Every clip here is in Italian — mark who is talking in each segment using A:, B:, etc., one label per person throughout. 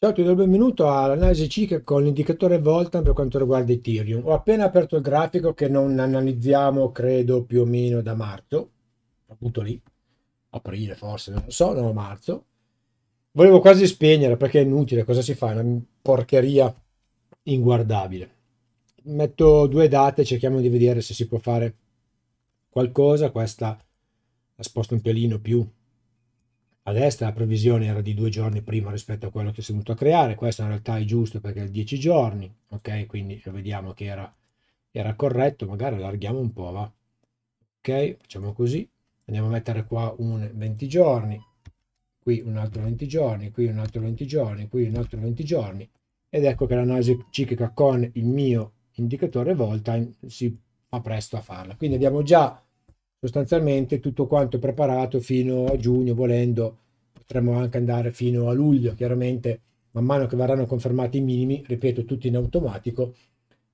A: Ciao, ti do il benvenuto all'analisi ciclica con l'indicatore Volta per quanto riguarda Ethereum. Ho appena aperto il grafico che non analizziamo, credo, più o meno da marzo, appunto lì, aprile forse, non lo so, no, marzo. Volevo quasi spegnere perché è inutile, cosa si fa? È una porcheria inguardabile. Metto due date, cerchiamo di vedere se si può fare qualcosa. Questa la sposto un pelino più a destra la previsione era di due giorni prima rispetto a quello che si è venuto a creare, questo in realtà è giusto perché è 10 giorni, ok? Quindi lo vediamo che era, era corretto, magari allarghiamo un po', va? Ok, facciamo così, andiamo a mettere qua un 20 giorni, qui un altro 20 giorni, qui un altro 20 giorni, qui un altro 20 giorni, ed ecco che l'analisi ciclica con il mio indicatore Volta si fa presto a farla. Quindi abbiamo già sostanzialmente tutto quanto è preparato fino a giugno, volendo potremmo anche andare fino a luglio, chiaramente man mano che verranno confermati i minimi, ripeto, tutti in automatico,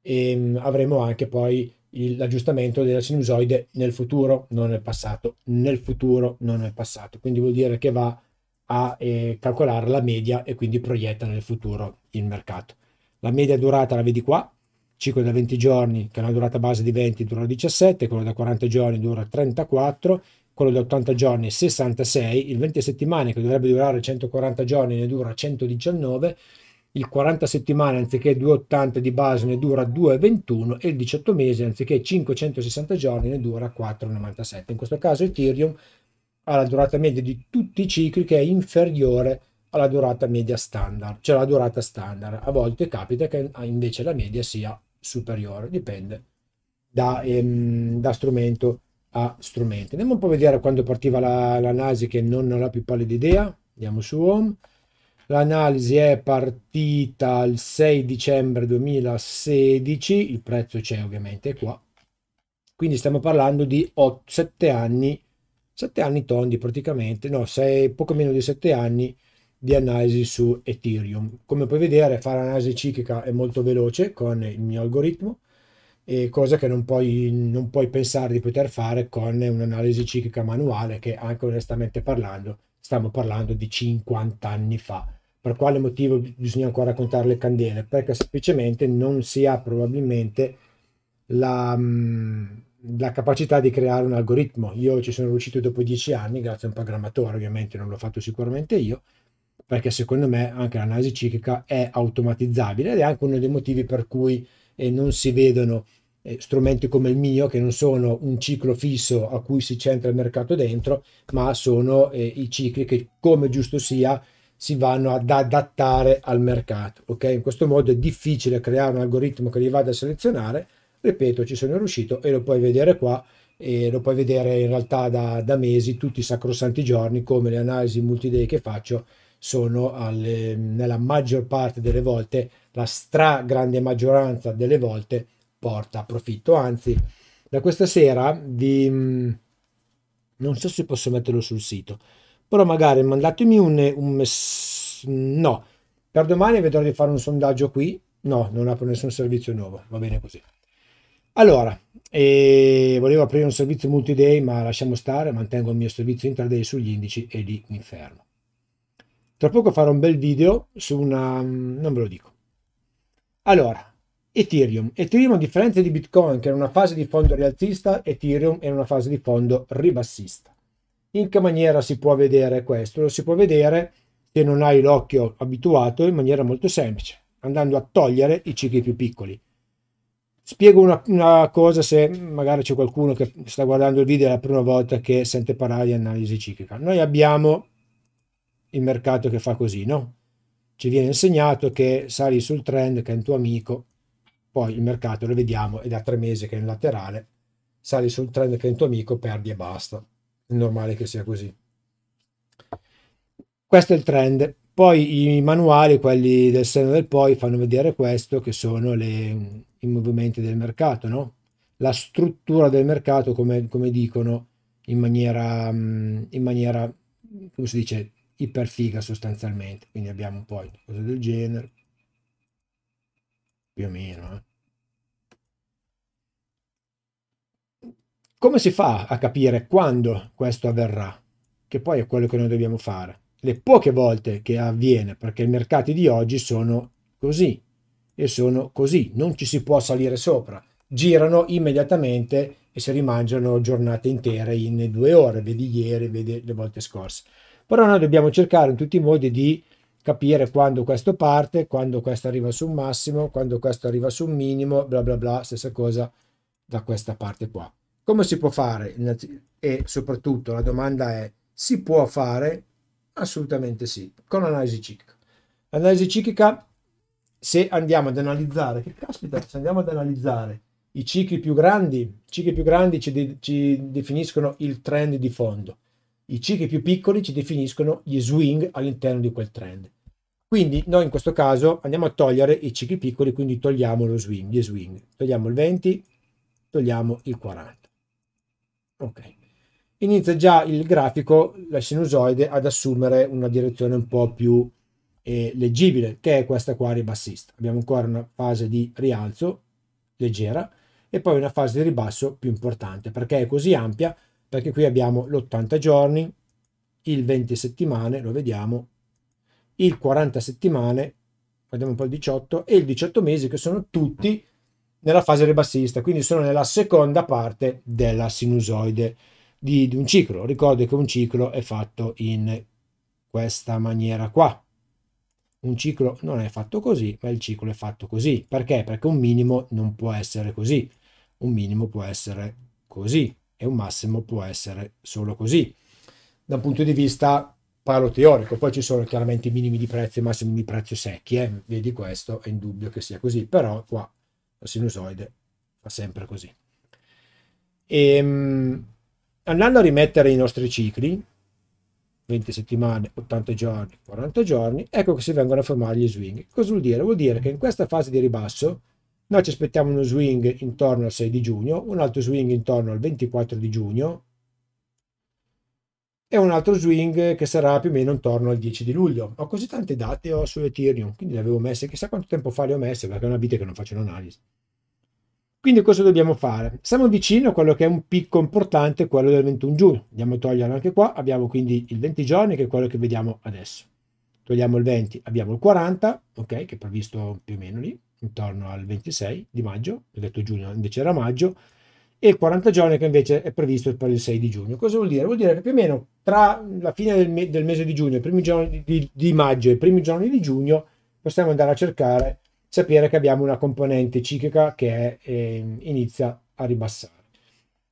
A: e ehm, avremo anche poi l'aggiustamento della sinusoide nel futuro, non nel passato, nel futuro, non nel passato. Quindi vuol dire che va a eh, calcolare la media e quindi proietta nel futuro il mercato. La media durata la vedi qua, ciclo da 20 giorni che ha una durata base di 20 dura 17, quello da 40 giorni dura 34, quello da 80 giorni 66, il 20 settimane che dovrebbe durare 140 giorni ne dura 119, il 40 settimane anziché 280 di base ne dura 221 e il 18 mesi anziché 560 giorni ne dura 497. In questo caso Ethereum ha la durata media di tutti i cicli che è inferiore a alla durata media standard, cioè la durata standard. A volte capita che invece la media sia superiore, dipende da, ehm, da strumento a strumento. Andiamo un po' a vedere quando partiva l'analisi che non ho la più pallida idea. Andiamo su Home. L'analisi è partita il 6 dicembre 2016, il prezzo c'è ovviamente qua. Quindi stiamo parlando di 8, 7 anni, 7 anni tondi praticamente, no, 6, poco meno di 7 anni di analisi su Ethereum. Come puoi vedere fare analisi ciclica è molto veloce con il mio algoritmo, cosa che non puoi, non puoi pensare di poter fare con un'analisi ciclica manuale che anche onestamente parlando stiamo parlando di 50 anni fa. Per quale motivo bisogna ancora contare le candele? Perché semplicemente non si ha probabilmente la, mm, la capacità di creare un algoritmo. Io ci sono riuscito dopo dieci anni, grazie a un programmatore, ovviamente non l'ho fatto sicuramente io, perché secondo me anche l'analisi ciclica è automatizzabile ed è anche uno dei motivi per cui eh, non si vedono eh, strumenti come il mio che non sono un ciclo fisso a cui si centra il mercato dentro, ma sono eh, i cicli che come giusto sia si vanno ad adattare al mercato. Ok, in questo modo è difficile creare un algoritmo che li vada a selezionare. Ripeto, ci sono riuscito e lo puoi vedere qua e lo puoi vedere in realtà da, da mesi, tutti i sacrosanti giorni, come le analisi multiday che faccio sono alle, nella maggior parte delle volte, la stragrande maggioranza delle volte porta a profitto. Anzi, da questa sera vi... Mm, non so se posso metterlo sul sito, però magari mandatemi un, un messaggio. No, per domani vedrò di fare un sondaggio qui. No, non apro nessun servizio nuovo, va bene così. Allora, eh, volevo aprire un servizio multi-day, ma lasciamo stare, mantengo il mio servizio intraday sugli indici e lì inferno. Tra poco farò un bel video su una... Mm, non ve lo dico. Allora, Ethereum. Ethereum a differenza di Bitcoin che è una fase di fondo rialzista, Ethereum è una fase di fondo ribassista. In che maniera si può vedere questo? Lo si può vedere se non hai l'occhio abituato in maniera molto semplice, andando a togliere i cicli più piccoli. Spiego una, una cosa se magari c'è qualcuno che sta guardando il video è la prima volta che sente parlare di analisi ciclica. Noi abbiamo il mercato che fa così, no? Ci viene insegnato che sali sul trend, che è un tuo amico, poi il mercato lo vediamo, è da tre mesi che è in laterale, sali sul trend che è un tuo amico, perdi e basta. È normale che sia così. Questo è il trend. Poi i manuali, quelli del seno del poi, fanno vedere questo, che sono le, i movimenti del mercato, no? La struttura del mercato, come, come dicono, in maniera, mm, in maniera, come si dice, iperfiga sostanzialmente, quindi abbiamo poi cose del genere, più o meno. Eh. Come si fa a capire quando questo avverrà? Che poi è quello che noi dobbiamo fare. Le poche volte che avviene, perché i mercati di oggi sono così e sono così, non ci si può salire sopra, girano immediatamente e si rimangiano giornate intere in due ore, vedi ieri, vedi le volte scorse. Però noi dobbiamo cercare in tutti i modi di capire quando questo parte, quando questo arriva su un massimo, quando questo arriva su un minimo, bla bla bla, stessa cosa da questa parte qua. Come si può fare? E soprattutto la domanda è, si può fare? Assolutamente sì, con l'analisi ciclica. L'analisi ciclica, se andiamo ad analizzare, che caspita, se andiamo ad analizzare i cicli più grandi, i cicli più grandi ci, de ci definiscono il trend di fondo i cicli più piccoli ci definiscono gli swing all'interno di quel trend. Quindi noi in questo caso andiamo a togliere i cicli piccoli, quindi togliamo lo swing, gli swing. Togliamo il 20, togliamo il 40. Ok. Inizia già il grafico, la sinusoide, ad assumere una direzione un po' più eh, leggibile, che è questa qua ribassista. Abbiamo ancora una fase di rialzo leggera e poi una fase di ribasso più importante, perché è così ampia perché qui abbiamo l'80 giorni, il 20 settimane, lo vediamo, il 40 settimane, guardiamo un po' il 18, e il 18 mesi che sono tutti nella fase ribassista, quindi sono nella seconda parte della sinusoide di, di un ciclo. Ricordo che un ciclo è fatto in questa maniera qua. Un ciclo non è fatto così, ma il ciclo è fatto così. Perché? Perché un minimo non può essere così. Un minimo può essere così e un massimo può essere solo così. Da un punto di vista palo teorico, poi ci sono chiaramente i minimi di prezzo e i massimi di prezzo secchi, eh? vedi questo, è indubbio che sia così, però qua la sinusoide fa sempre così. E, ehm, andando a rimettere i nostri cicli, 20 settimane, 80 giorni, 40 giorni, ecco che si vengono a formare gli swing. Cosa vuol dire? Vuol dire che in questa fase di ribasso noi ci aspettiamo uno swing intorno al 6 di giugno, un altro swing intorno al 24 di giugno e un altro swing che sarà più o meno intorno al 10 di luglio. Ho così tante date ho su Ethereum, quindi le avevo messe, chissà quanto tempo fa le ho messe, perché è una vita che non faccio un'analisi. Quindi cosa dobbiamo fare? Siamo vicino a quello che è un picco importante, quello del 21 giugno. Andiamo a toglierlo anche qua, abbiamo quindi il 20 giorni che è quello che vediamo adesso. Togliamo il 20, abbiamo il 40, ok, che è previsto più o meno lì, intorno al 26 di maggio, ho detto giugno, invece era maggio, e il 40 giorni che invece è previsto per il 6 di giugno. Cosa vuol dire? Vuol dire che più o meno tra la fine del, me del mese di giugno, i primi giorni di, di maggio e i primi giorni di giugno possiamo andare a cercare, sapere che abbiamo una componente ciclica che è, eh, inizia a ribassare.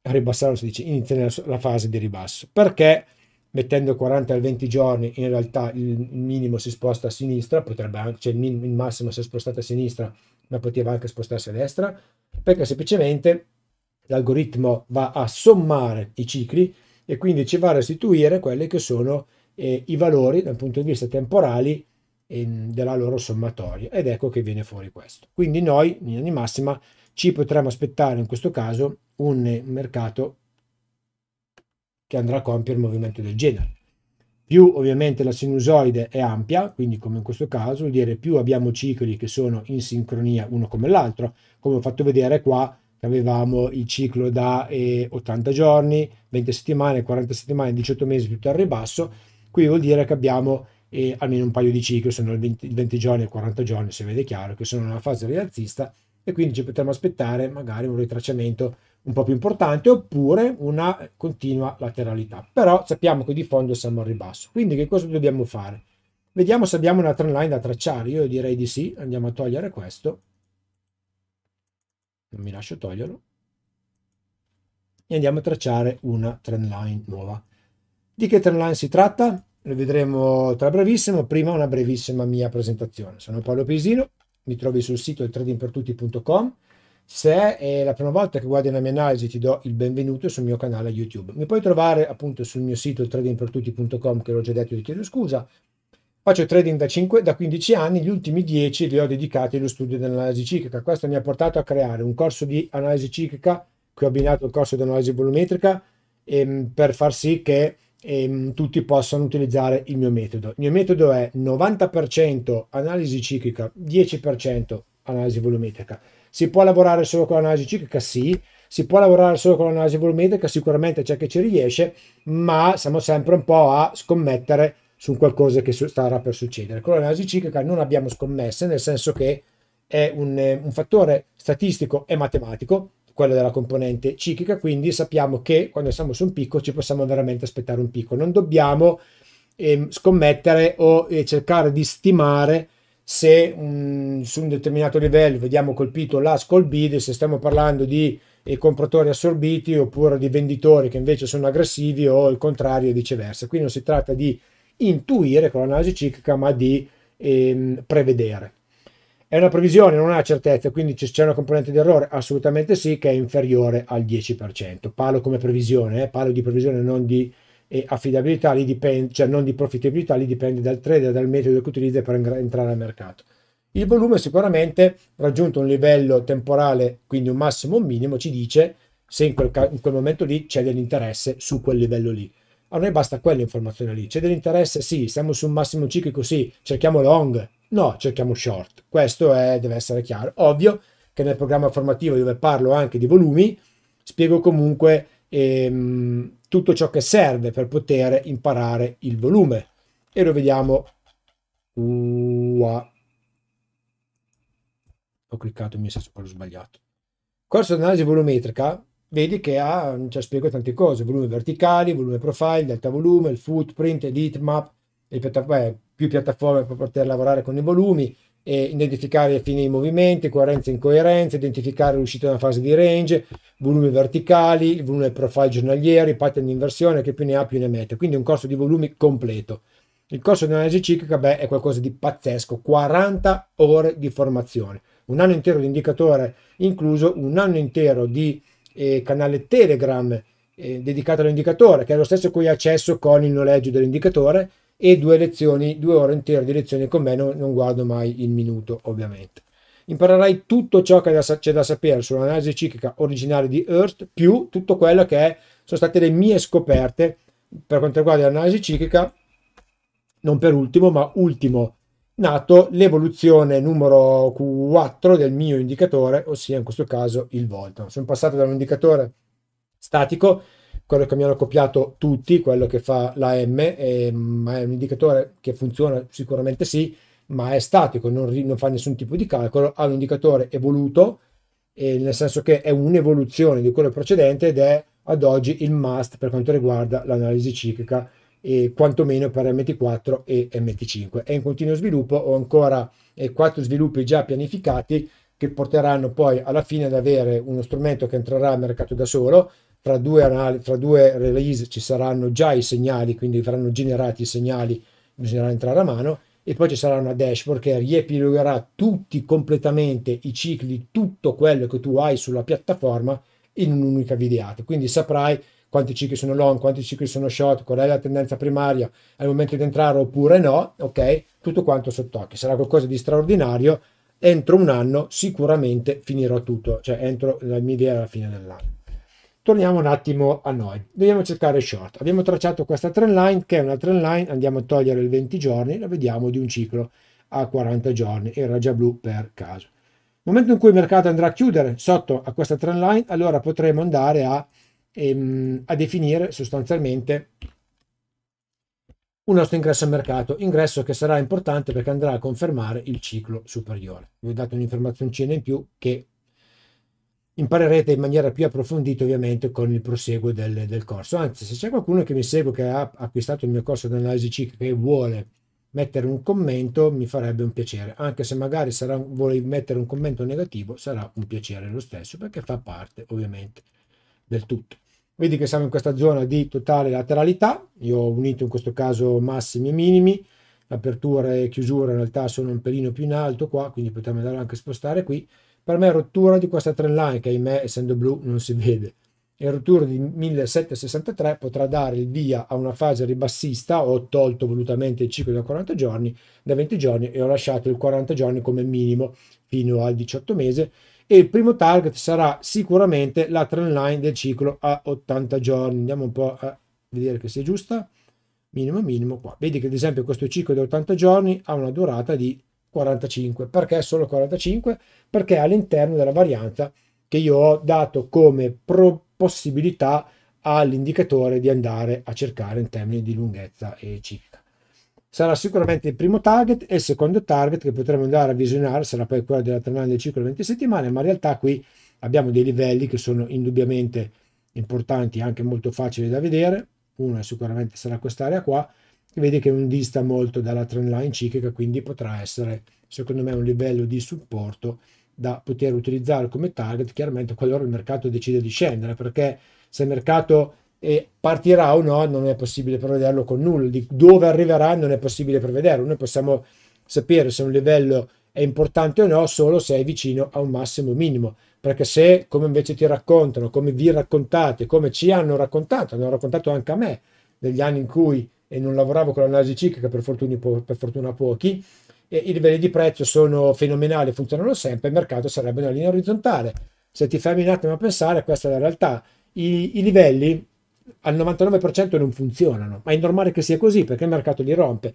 A: A ribassare si dice, inizia la fase di ribasso. Perché? mettendo 40 al 20 giorni in realtà il minimo si sposta a sinistra, potrebbe anche, cioè il, minimo, il massimo si è spostato a sinistra, ma poteva anche spostarsi a destra, perché semplicemente l'algoritmo va a sommare i cicli e quindi ci va a restituire quelli che sono eh, i valori dal punto di vista temporali eh, della loro sommatoria ed ecco che viene fuori questo. Quindi noi, in linea di massima, ci potremmo aspettare in questo caso un mercato che andrà a compiere un movimento del genere. Più ovviamente la sinusoide è ampia, quindi come in questo caso, vuol dire più abbiamo cicli che sono in sincronia uno come l'altro, come ho fatto vedere qua che avevamo il ciclo da eh, 80 giorni, 20 settimane, 40 settimane, 18 mesi tutto al ribasso, qui vuol dire che abbiamo eh, almeno un paio di cicli, sono 20, 20 giorni e 40 giorni, se vede chiaro, che sono in una fase rialzista e quindi ci potremmo aspettare magari un ritracciamento un po' più importante oppure una continua lateralità. Però sappiamo che di fondo siamo al ribasso. Quindi che cosa dobbiamo fare? Vediamo se abbiamo una trend line da tracciare. Io direi di sì. Andiamo a togliere questo. Non mi lascio toglierlo. E andiamo a tracciare una trend line nuova. Di che trend line si tratta? Lo vedremo tra brevissimo. Prima una brevissima mia presentazione. Sono Paolo Pesino. Mi trovi sul sito il tradingpertutti.com se è la prima volta che guardi la mia analisi ti do il benvenuto sul mio canale YouTube. Mi puoi trovare appunto sul mio sito tradingpertutti.com che l'ho già detto e ti chiedo scusa. Faccio trading da, 5, da 15 anni, gli ultimi 10 li ho dedicati allo studio dell'analisi ciclica. Questo mi ha portato a creare un corso di analisi ciclica che ho abbinato al corso di analisi volumetrica ehm, per far sì che ehm, tutti possano utilizzare il mio metodo. Il mio metodo è 90% analisi ciclica, 10% analisi volumetrica. Si può lavorare solo con l'analisi ciclica? Sì. Si può lavorare solo con l'analisi volumetrica? Sicuramente c'è chi ci riesce, ma siamo sempre un po' a scommettere su qualcosa che starà per succedere. Con l'analisi ciclica non abbiamo scommesse, nel senso che è un, eh, un fattore statistico e matematico, quello della componente ciclica, quindi sappiamo che quando siamo su un picco ci possiamo veramente aspettare un picco. Non dobbiamo eh, scommettere o eh, cercare di stimare se un, su un determinato livello vediamo colpito l'A scolbide, se stiamo parlando di eh, compratori assorbiti oppure di venditori che invece sono aggressivi o il contrario e viceversa. Qui non si tratta di intuire con l'analisi ciclica, ma di ehm, prevedere. È una previsione, non ha certezza, quindi c'è una componente di errore? Assolutamente sì, che è inferiore al 10%. Parlo come previsione, eh? parlo di previsione non di e affidabilità lì dipende, cioè non di profittabilità, lì dipende dal trader, dal metodo che utilizza per entrare al mercato. Il volume sicuramente raggiunto un livello temporale, quindi un massimo o un minimo, ci dice se in quel, in quel momento lì c'è dell'interesse su quel livello lì. A noi basta quella informazione lì. C'è dell'interesse? Sì. Siamo su un massimo ciclico? Sì. Cerchiamo long? No, cerchiamo short. Questo è, deve essere chiaro. Ovvio che nel programma formativo dove parlo anche di volumi, spiego comunque ehm, tutto ciò che serve per poter imparare il volume. E lo vediamo qua. Ho cliccato, mi senso quello sbagliato. Corso di analisi volumetrica, vedi che ha, ci spiego tante cose, volume verticali, volume profile, delta volume, il footprint, il heatmap, più piattaforme per poter lavorare con i volumi, eh, identificare fini di movimenti, coerenza e incoerenza, identificare l'uscita da fase di range, volumi verticali, il volume profile giornalieri, pattern di inversione, che più ne ha più ne mette. Quindi un corso di volumi completo. Il corso di analisi ciclica beh, è qualcosa di pazzesco, 40 ore di formazione, un anno intero di indicatore incluso, un anno intero di eh, canale Telegram eh, dedicato all'indicatore, che è lo stesso cui accesso con il noleggio dell'indicatore, e due lezioni, due ore intere di lezioni con me, non, non guardo mai il minuto ovviamente. Imparerai tutto ciò che c'è da sapere sull'analisi ciclica originale di Hearst, più tutto quello che è, sono state le mie scoperte per quanto riguarda l'analisi ciclica, non per ultimo, ma ultimo nato l'evoluzione numero 4 del mio indicatore, ossia in questo caso il volta. Sono passato da un indicatore statico quello che mi hanno copiato tutti, quello che fa la M, ma mm, è un indicatore che funziona sicuramente sì, ma è statico, non, non fa nessun tipo di calcolo, ha un indicatore evoluto, eh, nel senso che è un'evoluzione di quello precedente ed è ad oggi il must per quanto riguarda l'analisi ciclica, e quantomeno per MT4 e MT5. È in continuo sviluppo, ho ancora eh, quattro sviluppi già pianificati che porteranno poi alla fine ad avere uno strumento che entrerà al mercato da solo, fra due, anal- fra due release ci saranno già i segnali, quindi verranno generati i segnali, bisognerà entrare a mano, e poi ci sarà una dashboard che riepilogherà tutti completamente i cicli, tutto quello che tu hai sulla piattaforma in un'unica videata. Quindi saprai quanti cicli sono long, quanti cicli sono short, qual è la tendenza primaria al momento di entrare oppure no, ok? Tutto quanto sott'occhio. Sarà qualcosa di straordinario. Entro un anno sicuramente finirò tutto, cioè entro la mia idea alla fine dell'anno torniamo un attimo a noi dobbiamo cercare short abbiamo tracciato questa trend line che è una trend line andiamo a togliere il 20 giorni la vediamo di un ciclo a 40 giorni era già blu per caso nel momento in cui il mercato andrà a chiudere sotto a questa trend line allora potremo andare a, ehm, a definire sostanzialmente un nostro ingresso al mercato, ingresso che sarà importante perché andrà a confermare il ciclo superiore. Vi ho dato un'informazioncina in più che imparerete in maniera più approfondita ovviamente con il proseguo del, del corso. Anzi, se c'è qualcuno che mi segue che ha acquistato il mio corso di analisi ciclica e vuole mettere un commento mi farebbe un piacere, anche se magari sarà, vuole mettere un commento negativo sarà un piacere lo stesso perché fa parte ovviamente del tutto. Vedi che siamo in questa zona di totale lateralità, io ho unito in questo caso massimi e minimi, apertura e chiusura in realtà sono un pelino più in alto qua, quindi potremmo andare anche a spostare qui, per me rottura di questa trend line, che ahimè essendo blu non si vede. Il rottura di 1763 potrà dare il via a una fase ribassista, ho tolto volutamente il ciclo da 40 giorni, da 20 giorni e ho lasciato il 40 giorni come minimo fino al 18 mese e il primo target sarà sicuramente la trend line del ciclo a 80 giorni. Andiamo un po' a vedere che sia giusta minimo minimo qua. Vedi che ad esempio questo ciclo di 80 giorni ha una durata di 45. Perché solo 45? Perché è all'interno della varianza che io ho dato come possibilità all'indicatore di andare a cercare in termini di lunghezza e ciclica. Sarà sicuramente il primo target e il secondo target che potremo andare a visionare sarà poi quello della tornata del ciclo 20 settimane, ma in realtà qui abbiamo dei livelli che sono indubbiamente importanti anche molto facili da vedere. Uno sicuramente sarà quest'area qua, vedi che non dista molto dalla trend line ciclica, quindi potrà essere, secondo me, un livello di supporto da poter utilizzare come target, chiaramente qualora il mercato decide di scendere, perché se il mercato eh, partirà o no non è possibile prevederlo con nulla, di dove arriverà non è possibile prevederlo, noi possiamo sapere se un livello è importante o no solo se è vicino a un massimo minimo, perché se come invece ti raccontano, come vi raccontate, come ci hanno raccontato, hanno raccontato anche a me negli anni in cui e non lavoravo con l'analisi ciclica, per fortuna, per fortuna pochi, i livelli di prezzo sono fenomenali, funzionano sempre, il mercato sarebbe una linea orizzontale. Se ti fermi un attimo a pensare, questa è la realtà. I, i livelli al 99% non funzionano, ma è normale che sia così perché il mercato li rompe.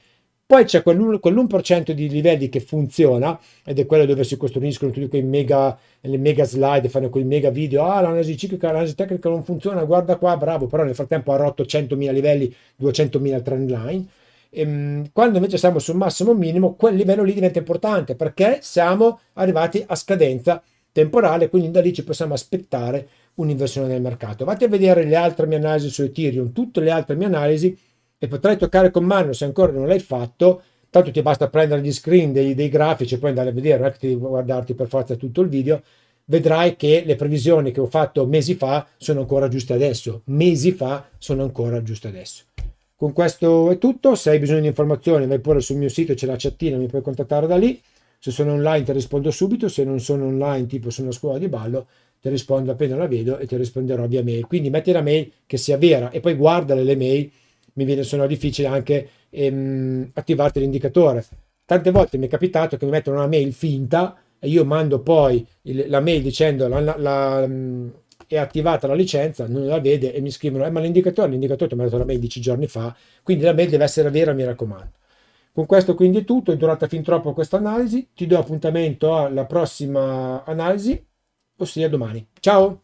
A: Poi c'è quell'1%, di livelli che funziona, ed è quello dove si costruiscono tutti quei mega, le mega slide, fanno quei mega video, ah l'analisi ciclica, l'analisi tecnica non funziona, guarda qua, bravo, però nel frattempo ha rotto 100.000 livelli, 200.000 trendline. E, ehm, quando invece siamo sul massimo minimo, quel livello lì diventa importante perché siamo arrivati a scadenza temporale, quindi da lì ci possiamo aspettare un'inversione del mercato. Vate a vedere le altre mie analisi su Ethereum, tutte le altre mie analisi e potrai toccare con mano se ancora non l'hai fatto tanto ti basta prendere gli screen dei, dei grafici e poi andare a vedere non è che devi guardarti per forza tutto il video vedrai che le previsioni che ho fatto mesi fa sono ancora giuste adesso mesi fa sono ancora giuste adesso con questo è tutto se hai bisogno di informazioni vai pure sul mio sito c'è la chattina mi puoi contattare da lì se sono online ti rispondo subito se non sono online tipo sono a scuola di ballo ti rispondo appena la vedo e ti risponderò via mail quindi metti la mail che sia vera e poi guardale le mail mi viene sono difficile anche ehm, attivarti l'indicatore. Tante volte mi è capitato che mi mettono una mail finta e io mando poi il, la mail dicendo la, la, la, è attivata la licenza, non la vede e mi scrivono eh, ma l'indicatore, l'indicatore ti ha mandato la mail dieci giorni fa, quindi la mail deve essere vera, mi raccomando. Con questo quindi è tutto, è durata fin troppo questa analisi, ti do appuntamento alla prossima analisi, ossia domani. Ciao!